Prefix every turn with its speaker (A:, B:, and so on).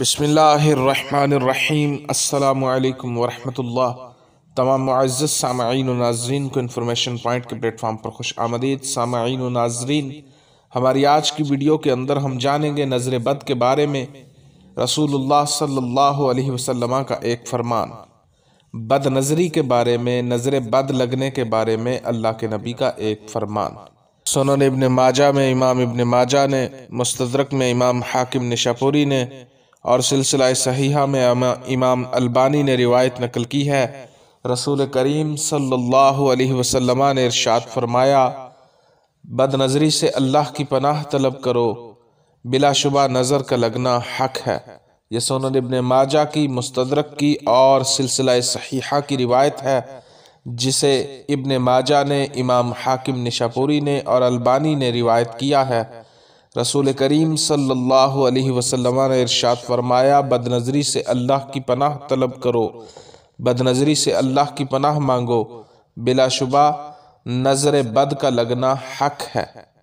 A: بسم اللہ الرحمن الرحیم السلام علیکم ورحمۃ اللہ تمام معزز سامعین و ناظرین کو انفارمیشن پوائنٹ کے پلیٹ فارم پر خوش آمدید سامعین و ناظرین ہماری آج کی ویڈیو کے اندر ہم جانیں گے نظر بد کے بارے میں رسول اللہ صلی اللہ علیہ وسلم کا ایک فرمان بد نظری کے بارے میں نظر بد لگنے کے بارے میں اللہ کے نبی کا ایک فرمان سنن ابن ماجہ میں امام ابن ماجہ نے مستدرک میں امام حاکم نشاپوری نے اور سلسلہ صحیحہ میں امام البانی نے روایت نقل کی ہے رسول کریم صلی اللہ علیہ وسلم نے ارشاد فرمایا بد نظری سے اللہ کی پناہ طلب کرو بلا شبہ نظر کا لگنا حق ہے یہ سونن ابن ماجہ کی مستدرک کی اور سلسلہ صحیحہ کی روایت ہے جسے ابن ماجہ نے امام حاکم نشاپوری نے اور البانی نے روایت کیا ہے رسول کریم صلی اللہ علیہ وسلم نے ارشاد فرمایا بد نظری سے اللہ کی پناہ طلب کرو بد نظری سے اللہ کی پناہ مانگو بلا شبہ نظر بد کا لگنا حق ہے